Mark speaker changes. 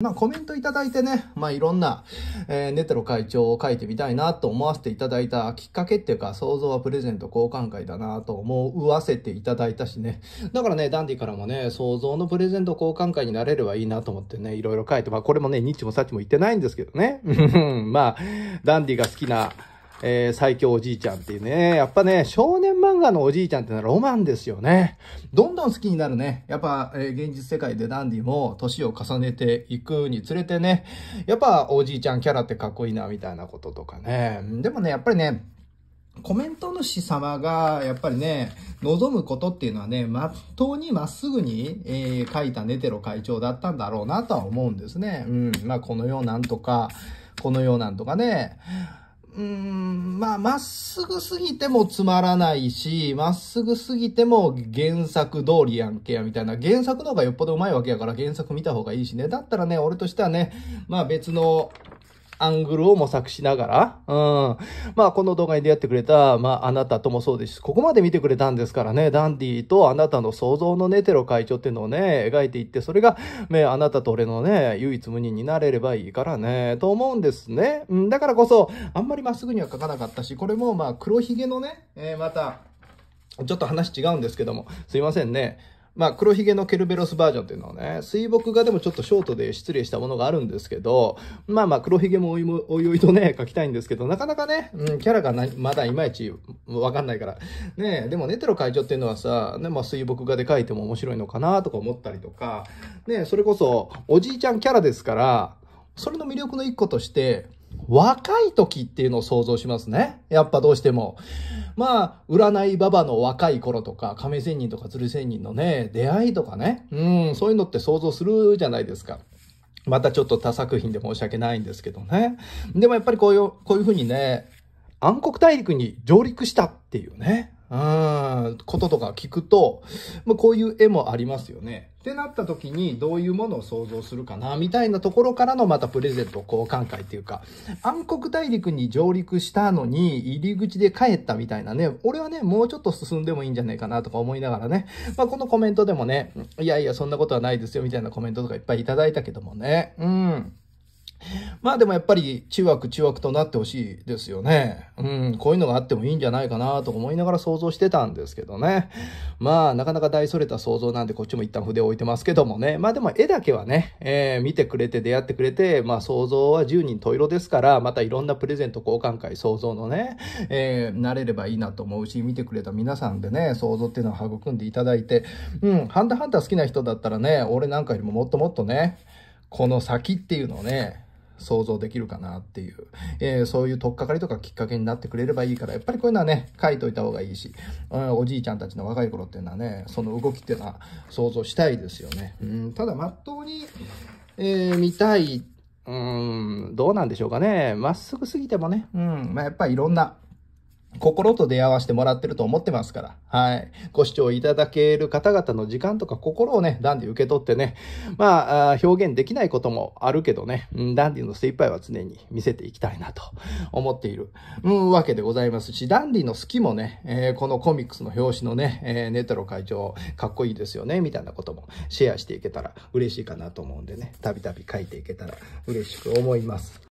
Speaker 1: まあコメントいただいてね、まあいろんな、えー、ネトロ会長を書いてみたいなと思わせていただいたきっかけっていうか、想像はプレゼント交換会だなと思うわせていただいたしね。だからね、ダンディからもね、想像のプレゼント交換会になれればいいなと思ってね、いろいろ書いて、まあこれもね、ニッチもサッチも言ってないんですけどね。まあ、ダンディが好きな、えー、最強おじいちゃんっていうね。やっぱね、少年漫画のおじいちゃんってのはロマンですよね。どんどん好きになるね。やっぱ、えー、現実世界でダンディも年を重ねていくにつれてね、やっぱおじいちゃんキャラってかっこいいな、みたいなこととかね。でもね、やっぱりね、コメント主様が、やっぱりね、望むことっていうのはね、まっとうにまっすぐに、えー、書いたネテロ会長だったんだろうなとは思うんですね。うん。まあ、このようなんとか、このようなんとかね。うーんまあ、まっすぐすぎてもつまらないし、まっすぐすぎても原作通りやんけや、みたいな。原作の方がよっぽどうまいわけやから、原作見た方がいいしね。だったらね、俺としてはね、まあ別のアングルを模索しながら、うん。まあ、この動画に出会ってくれた、まあ、あなたともそうですし、ここまで見てくれたんですからね、ダンディとあなたの想像のネテロ会長っていうのをね、描いていって、それが、ね、あなたと俺のね、唯一無二になれればいいからね、と思うんですね。うん、だからこそ、あんまりまっすぐには描かなかったし、これもまあ、黒ひげのね、えー、また、ちょっと話違うんですけども、すいませんね。まあ、黒ひげのケルベロスバージョンっていうのはね、水墨画でもちょっとショートで失礼したものがあるんですけど、まあまあ、黒ひげもおいおいとね、描きたいんですけど、なかなかね、うん、キャラがまだいまいちわかんないから。ねでもネテロ会長っていうのはさ、ね、まあ、水墨画で描いても面白いのかなとか思ったりとか、ねそれこそ、おじいちゃんキャラですから、それの魅力の一個として、若い時っていうのを想像しますね。やっぱどうしても。まあ、占いババの若い頃とか、亀仙人とか鶴仙人のね、出会いとかね、うん、そういうのって想像するじゃないですか。またちょっと他作品で申し訳ないんですけどね。でもやっぱりこういう、こういうふうにね、暗黒大陸に上陸したっていうね。こととか聞くと、まあ、こういう絵もありますよね。ってなった時にどういうものを想像するかな、みたいなところからのまたプレゼント交換会っていうか、暗黒大陸に上陸したのに入り口で帰ったみたいなね、俺はね、もうちょっと進んでもいいんじゃないかなとか思いながらね、まあ、このコメントでもね、いやいや、そんなことはないですよみたいなコメントとかいっぱいいただいたけどもね、うん。まあでもやっぱり中枠中枠となってほしいですよね。うん、こういうのがあってもいいんじゃないかなと思いながら想像してたんですけどね。まあなかなか大それた想像なんでこっちも一旦筆を置いてますけどもね。まあでも絵だけはね、えー、見てくれて出会ってくれて、まあ想像は10人十色ですから、またいろんなプレゼント交換会想像のね、えー、慣れればいいなと思うし、見てくれた皆さんでね、想像っていうのを育んでいただいて、うん、ハンターハンター好きな人だったらね、俺なんかよりももっともっとね、この先っていうのをね、想像できるかなっていう、えー、そういうとっかかりとかきっかけになってくれればいいから、やっぱりこういうのはね、書いといた方がいいし、うん、おじいちゃんたちの若い頃っていうのはね、その動きっていうのは想像したいですよね。うん、ただ、まっとうに、えー、見たい、うん、どうなんでしょうかね。まっすぐすぎてもね、うん、まあ、やっぱりいろんな、心と出会わせてもらってると思ってますから。はい。ご視聴いただける方々の時間とか心をね、ダンディ受け取ってね、まあ、表現できないこともあるけどね、うん、ダンディの精一杯は常に見せていきたいなと思っている、うん、わけでございますし、ダンディの好きもね、えー、このコミックスの表紙のね、えー、ネトロ会長、かっこいいですよね、みたいなこともシェアしていけたら嬉しいかなと思うんでね、たびたび書いていけたら嬉しく思います。